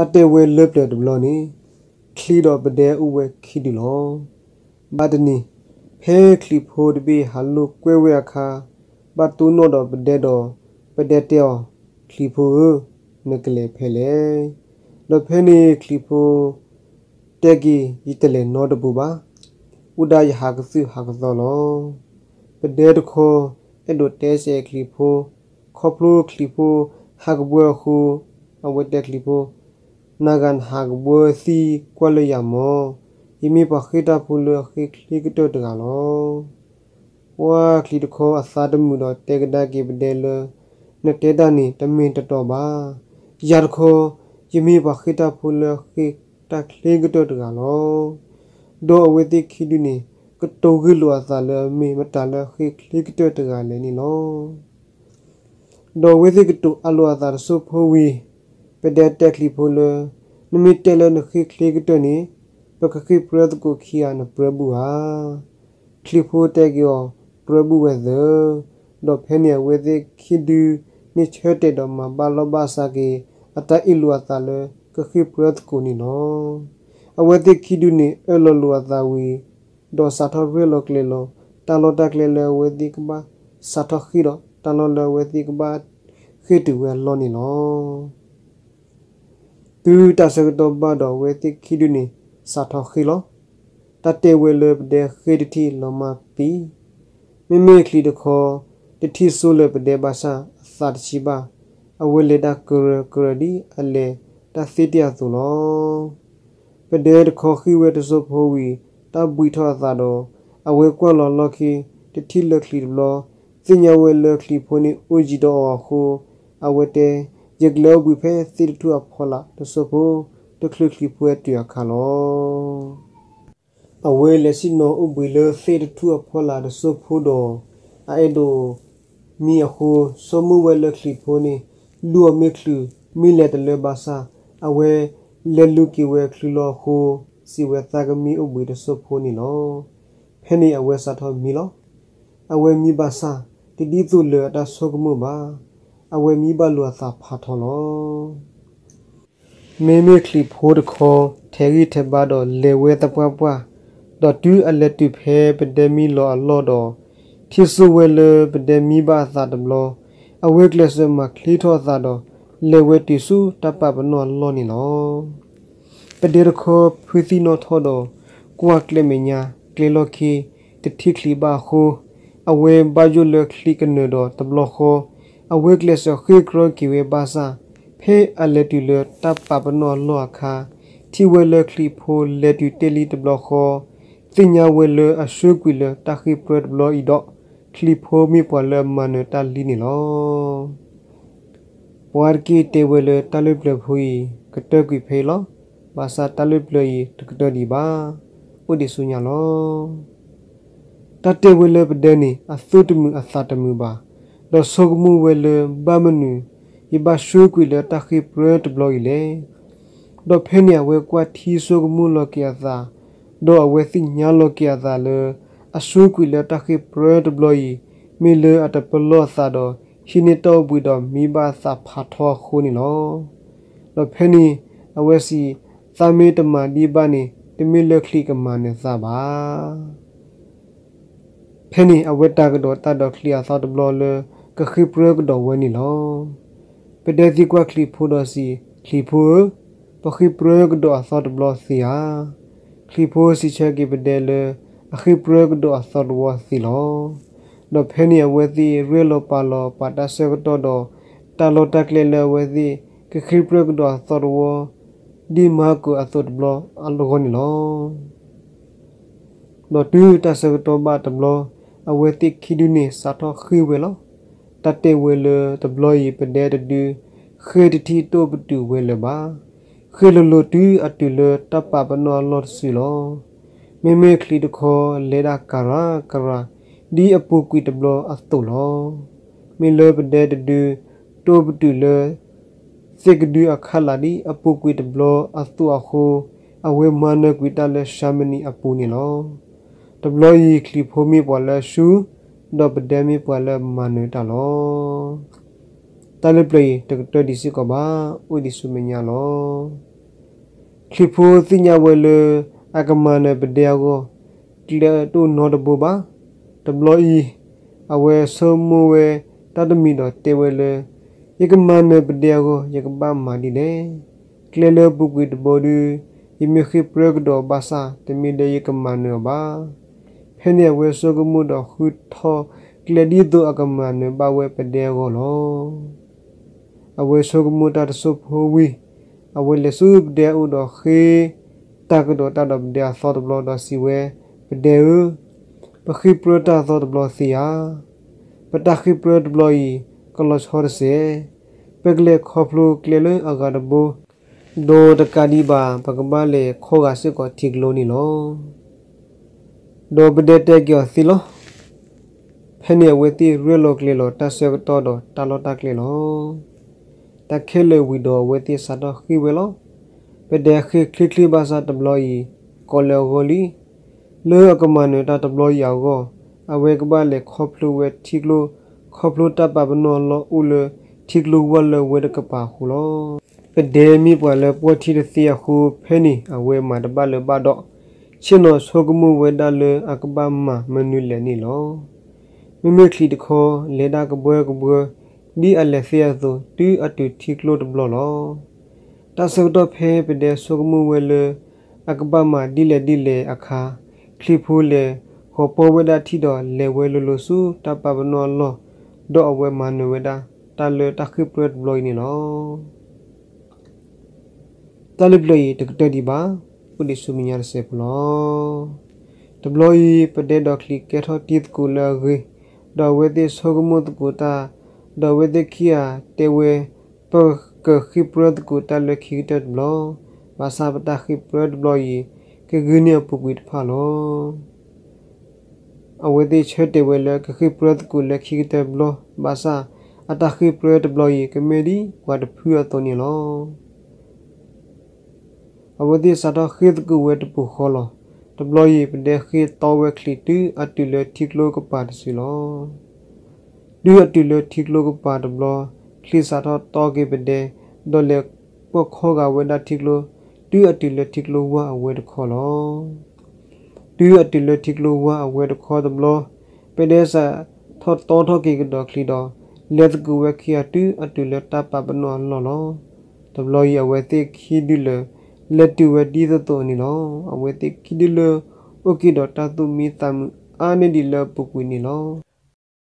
တတေဝဲလွတ်တယ်ဘလောနီခလီတော့ပတဲ့ဥဝဲခီဒီလောဘာဒနီဖဲခလီဖိုဒဘီဟာလုကွဲဝဲအခါဘတ်တူနိုတော့ပတဲ့တော့ပတဲ့တောခလီဖိုနကလေဖဲလေလောဖဲနီခလီဖိုတက်ဂီဤတလေနော်တပူပါဥဒယဟာကစီဟာကဇောလောပတဲ့တခေါ်အဲ့တို့တဲဆဲခလီဖိုခေါပလိုခလီဖိုဟာကဘွယ်ခုအဝတ်တက်ခလီဖို nagan hak bo si kwa le ya mo imi pa khita phu le khi khi ki to ta lo wa khi to kho asa de mu no te ga da ki bde le ne te da ni ta min ta to ba yar kho imi pa khita phu le khi ta khi ki to ta lo do awe ti khi du ni ကတိုကလူအသာလဲမေမတလဲခိခလိကတတကလည်းနီနော်ဒေါ်ဝေသိကတူအလူအသာဆုဖဝီပဒက်တက်ကလီဖိုလနမီတဲလနခိခလီကတနီပကခိပရဒကိုခီယနပရဘူဟာခလီဖိုတက်ယောပရဘူဝဲသလောဖဲနီဝဲသခီဒူနိချဲတဲတော်မှာဘာလောဘာစာကေအတအီလူအတာလကခိပရဒကိုနီနောအဝဲသခီဒူနိအလောလူအတာဝီဒေါ်စာထရဲလောကလေလောတာလောတက်လေလဝဲသကဘာစာထခီရောတာလောလဝဲသကဘာခိတူဝဲလောနီနောသူတဆကတော့ဘတော်ဝဲတိခိဒုနေစာထောခိလောတတေဝဲလပဒေခိဒတိလမပီမိမိခလီတခေါ်တတိဆိုလပဒေဘာသာအစာတရှိပါအဝဲလေတာကရကရဒီအလေတသိတရဆိုလောပဒေတခေါ်ခိဝဲတစုဖိုးဝီတပွီထောသာတော်အဝဲကွက်လောလောခိတတိလခလီလောစညဝဲလခလီဖိုနေဦးကြီးတော်ဟိုအဝဲတဲ့ ye glo gwi phe sil tu a phola to so bo to khlu khli pwe tu a khalo awe le sin no u bwi le sil tu a phola to so pho do a e do mi a ho so mu we le khli pho ni lu a me khlu mi le te le ba sa awe le lu ki we khlu lo ho si we ta ga mi u bwi to so pho ni lo phe ni awe sa tho mi lo awe mi ba sa ti di tu le ta so mu ba အဝဲမီဘလူအစာဖာထော်လောမေမေခလီဖိုးတခေါ်ထဲရီထဲပါတော့လေဝဲတပွားပွားတော့တူးအလက်တူဖဲပဒမီလောအလောတော့ဖြစ်စွဲလေပဒမီဘာသာတမလောအဝဲကလစမခလီထောသာတော့လေဝဲတီစုတပပနောလောနီလောပဒေရခောဖွသီနောထောတော့ကွာကလမညာကလလောခီတတိခလီဘာခိုအဝဲဘာဂျုလခလီကနတော့တဘလောခောအဝေကလစ်ခေခရကီဝေဘာသာဖေအလက်တူလတပ်ပပနောလောခာတီဝဲလခလီဖိုလက်တူတေလီတဘလခောတင်ညာဝဲလအရှုကွေလတခိပရတ်ဘလောဤတော့ခလီဖိုမီပလမနတလီနီလောပွာကီတေဝဲလတလဘလဖူီကတကွေဖေလောဘာသာတလဘလီတကတဒီပါဥဒီဆုညာလောတတေဝဲလပဒနေအသုတမှုအသတမှုပါဒဆုကမူဝဲလဘာမနူဤဘာရှုကွေလတခိပရတ်ဘလော့လေဒဖဲနီယဝဲကွာသီဆုကမူလောကီယာသာဒေါ်ဝဲသိညာလောကီယာသာလအရှုကွေလတခိပရတ်ဘလော့ဤမေလအတပလော့သာတော့ရှင်နေတော့ဘူးတော့မိဘသာဖာထောခိုးနေလောဒဖဲနီအဝဲစီသမေတမန်ဒီပါနေတမေလက်ခလိကမနေသပါဖဲနီအဝဲတာကတော့တတ်တော့ခလီယာသာတဘလော်လောကခိပရကတော်ဝဲနီလောပဒတိကွာခလီဖိုဒစီခလီဖိုပခိပရကတော်အသတ်ဘလောစီယာခလီဖိုစီချက်ကိပဒဲလအခိပရကတော်အသတ်ဝစီလောတော့ဖဲနီယဝဲစီရဲလောပါလောပါတာဆကတော်တော်တာလောတက်လေလဝဲစီကခိပရကတော်အသတ်ဝဒီမာကိုအသတ်ဘလောအလောနီလောတော့တူတာဆကတော်ဘာတဘလောအဝဲတိခိဒူနီစာတော်ခိဝဲလောတတေဝေလတဘလီပဒေတဒူခေတတီတုပတူဝေလပါခေလလတူအတူလတပပနောလောစီလောမေမေခလီတခောလေဒါကာရာကရာဒီအပူကွီတဘလအတုလောမေလပဒေတဒူတုပတူလစေကဒူအခလာဒီအပူကွီတဘလအတုအခုအဝေမနကွီတလရှာမနီအပူနီလော WE ခလီဖိုမီပေါ်လရှူတော့ပဒမီပွာလမနွေတလောတလပလေတကတဒီစီကဘာဥဒီစုမညာလောခိဖိုသိညာဝဲလအကမနပဒယောကိုကလတူနောတဘူပါတဘလီအဝဲဆမဝဲတတမီတော့တေဝဲလယကမနပဒယောကိုယကပမာဒီလေကလလပုကွေတဘောဒီယမခိပရကဒောဘာစာတမီလေယကမနဘာဟဲ့နေဝဲဆုကမှုတော့ခုထောကလဒီတို့အကမန်ဘဝဲပတဲ့ကိုလောအဝဲဆုကမှုတတ်ဆုဖိုးဝီအဝဲလက်ဆုတဲ့ဥတော့ခေတကတော့တတ်တော့တဲ့ဆော့တဘလော့တော့စီဝဲပတဲ့ပခိပရတာဆော့တဘလော့စီယာပတခိပရတဘလော့ဤကလော့ဟော်စေပက်လေခေါဖလိုကလေလအဂါဒဘိုဒိုတကာဒီဘာပကမလေခောကစစ်ကိုထိကလို့နီလောဒိုဂဒေတက်ကျော်စီလောဖဲနေဝေတီရဲလောကလေလောတဆေတော်တော်တာလောတကလေလောတခဲလေဝီတော်ဝေတီစတော်ခိဝေလောပဒေခိခိခိဘာသာတဘလောယီကောလောဂိုလီလေအကမန်နေတာတဘလောယောကောအဝေကဘာလေခေါပလူဝေထိကလိုခေါပလူတပပနောလောဥလေထိကလိုဝလဝေတကပါဟုလောပဒေမီပလပွတ်တီတစီယခုဖဲနေအဝေမှာတပလဘတော့ရှင်တော်ဆောကမဝေဒါလေအကဘာမမနုလနီလောမိမိခလီတခေါ်လေဒါကပွဲကပွဲဒီအလက်ဖျာသို့တူအတူတီကလို့တဘလောလောတဆောတော့ဖဲပတဲ့ဆောကမဝေလေအကဘာမဒီလေဒီလေအခါခလီဖိုးလေခေါ်ပေါ်ဝေဒါထီတော်လေဝဲလိုလိုစုတပပနောလောဒေါ်အဝဲမနဝေဒါတလေတခိပရက်ဘလိုနီလောတလေဘလိုတကတဒီပါကုဒီဆုမီညာစေဖလောတဘလောဤပဒေဒေါခလီကေထောတိတကူလာဂေဒေါဝေတိဆောဂမုတ်ကူတာဒေါဝေတိခီယာတေဝေပကခိပရတ်ကူတာလခိတတ်ဘလောဘာသာပတခိပရတ်ဘလောဤကေဂိနီယပုကွိတဖာလောအဝေတိချက်တေဝေလကခိပရတ်ကူလခိတတ်ဘလောဘာသာအတခိပရတ်ဘလောဤကမေဒီဝတ်ဖူယတောနီလောအဝဒီစတာခိဒကဝဲတပူခောလော deploy ပဒေခိတောဝဲခလီတူအတူလထိကလောကပါတစီလောဒီအတူလထိကလောကပါတဘလောခလီစာတော့တောကေပဒေဒောလေပခောကဝဲနာထိကလောဒီအတူလထိကလောဝအဝဲတခောလောဒီအတူလထိကလောဝအဝဲတခောတဘလောပဒေစာထောတောထောကေကဒောခလီတော့လက်ကူဝဲခိယတူအတူလတပပနောလောလော deploy အဝဲတိခိဒီလောလက်တူဝတီသတော်နီလောအဝဲတိခိဒီလโอเคดอตาตุมีตัมอานิดิลปุกุนีလော